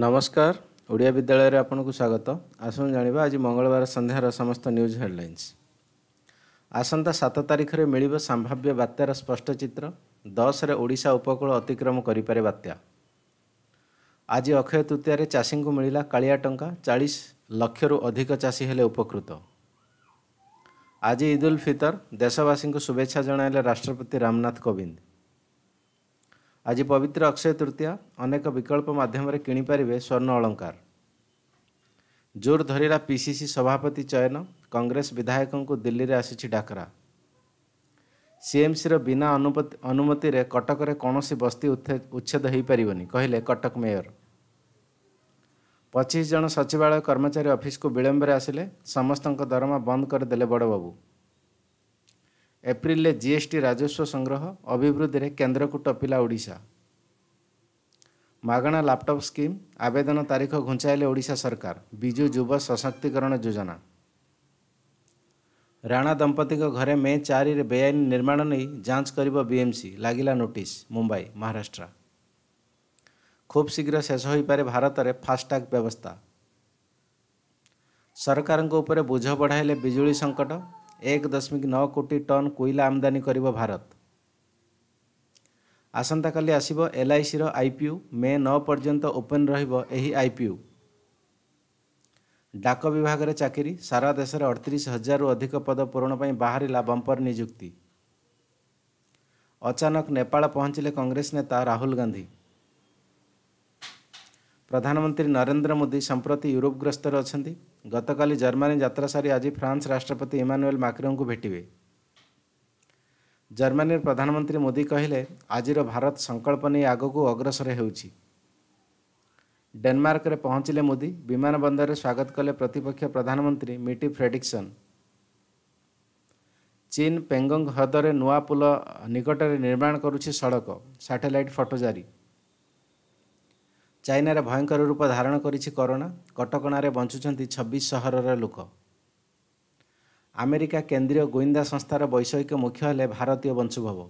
ନମସ୍କାର ଓଡ଼ିଆ ବିଦ୍ୟାଳୟରେ ଆପଣଙ୍କୁ ସ୍ୱାଗତ ଆସନ୍ତୁ ଜାଣିବା ଆଜି ମଙ୍ଗଳବାର ସନ୍ଧ୍ୟାର ସମସ୍ତ ନ୍ୟୁଜ୍ ହେଡ଼ଲାଇନ୍ସ ଆସନ୍ତା ସାତ ତାରିଖରେ ମିଳିବ ସମ୍ଭାବ୍ୟ ବାତ୍ୟାର ସ୍ପଷ୍ଟ ଚିତ୍ର ଦଶରେ ଓଡ଼ିଶା ଉପକୂଳ ଅତିକ୍ରମ କରିପାରେ ବାତ୍ୟା ଆଜି ଅକ୍ଷୟ ତୃତୀୟାରେ ଚାଷୀଙ୍କୁ ମିଳିଲା କାଳିଆ ଟଙ୍କା ଚାଳିଶ ଲକ୍ଷରୁ ଅଧିକ ଚାଷୀ ହେଲେ ଉପକୃତ ଆଜି ଇଦ୍ ଉଲ୍ ଫିତର ଦେଶବାସୀଙ୍କୁ ଶୁଭେଚ୍ଛା ଜଣାଇଲେ ରାଷ୍ଟ୍ରପତି ରାମନାଥ କୋବିନ୍ଦ ଆଜି ପବିତ୍ର ଅକ୍ଷୟ ତୃତୀୟ ଅନେକ ବିକଳ୍ପ ମାଧ୍ୟମରେ କିଣିପାରିବେ ସ୍ୱର୍ଣ୍ଣ ଅଳଙ୍କାର ଜୋର ଧରିଲା ପିସିସି ସଭାପତି ଚୟନ କଂଗ୍ରେସ ବିଧାୟକଙ୍କୁ ଦିଲ୍ଲୀରେ ଆସିଛି ଡାକରା ସିଏମ୍ସିର ବିନା ଅନୁମତିରେ କଟକରେ କୌଣସି ବସ୍ତି ଉଚ୍ଛେଦ ହୋଇପାରିବନି କହିଲେ କଟକ ମେୟର ପଚିଶ ଜଣ ସଚିବାଳୟ କର୍ମଚାରୀ ଅଫିସକୁ ବିଳମ୍ବରେ ଆସିଲେ ସମସ୍ତଙ୍କ ଦରମା ବନ୍ଦ କରିଦେଲେ ବଡ଼ବାବୁ एप्रे जीएसटी राजस्व संग्रह अभेन्द्र टपिला मणा ल्यापटप स्कीम आवेदन तारिख सरकार विजु जुव सशक्तिकरण योजना राणा दम्पतिको घरे मे चारि बेआइन निर्माण नै जाँच बीएमसी लाग नोटिस मुंबई महाराष्ट्र खूब शीघ्र शेष बढ़ाइले विजुली संकट ଏକ ଦଶମିକ ନଅ କୋଟି ଟନ୍ କୋଇଲା ଆମଦାନୀ କରିବ ଭାରତ ଆସନ୍ତାକାଲି ଆସିବ ଏଲ୍ଆଇସିର ଆଇପିୟୁ ମେ ନଅ ପର୍ଯ୍ୟନ୍ତ ଓପେନ୍ ରହିବ ଏହି ଆଇପିୟୁ ଡାକ ବିଭାଗରେ ଚାକିରି ସାରା ଦେଶରେ ଅଠତିରିଶ ହଜାରରୁ ଅଧିକ ପଦ ପୂରଣ ପାଇଁ ବାହାରିଲା ବମ୍ପର ନିଯୁକ୍ତି ଅଚାନକ ନେପାଳ ପହଞ୍ଚିଲେ କଂଗ୍ରେସ ନେତା ରାହୁଲ ଗାନ୍ଧୀ ପ୍ରଧାନମନ୍ତ୍ରୀ ନରେନ୍ଦ୍ର ମୋଦି ସମ୍ପ୍ରତି ୟୁରୋପ ଗ୍ରସ୍ତରେ ଅଛନ୍ତି ଗତକାଲି ଜର୍ମାନୀ ଯାତ୍ରା ସାରି ଆଜି ଫ୍ରାନ୍ସ ରାଷ୍ଟ୍ରପତି ଇମାନୁଏଲ୍ ମାକ୍ରୋଙ୍କୁ ଭେଟିବେ ଜର୍ମାନୀର ପ୍ରଧାନମନ୍ତ୍ରୀ ମୋଦି କହିଲେ ଆଜିର ଭାରତ ସଂକଳ୍ପ ନେଇ ଆଗକୁ ଅଗ୍ରସର ହେଉଛି ଡେନମାର୍କରେ ପହଞ୍ଚିଲେ ମୋଦି ବିମାନ ବନ୍ଦରରେ ସ୍ୱାଗତ କଲେ ପ୍ରତିପକ୍ଷ ପ୍ରଧାନମନ୍ତ୍ରୀ ମିଟି ଫ୍ରେଡିକ୍ସନ୍ ଚୀନ୍ ପେଙ୍ଗଙ୍ଗ ହ୍ରଦରେ ନୂଆ ପୁଲ ନିକଟରେ ନିର୍ମାଣ କରୁଛି ସଡ଼କ ସାଟେଲାଇଟ୍ ଫଟୋ ଜାରି ଚାଇନାରେ ଭୟଙ୍କର ରୂପ ଧାରଣ କରିଛି କରୋନା କଟକଣାରେ ବଞ୍ଚୁଛନ୍ତି ଛବିଶ ସହରର ଲୋକ ଆମେରିକା କେନ୍ଦ୍ରୀୟ ଗୁଇନ୍ଦା ସଂସ୍ଥାର ବୈଷୟିକ ମୁଖ୍ୟ ହେଲେ ଭାରତୀୟ ବଂଶୁଭବ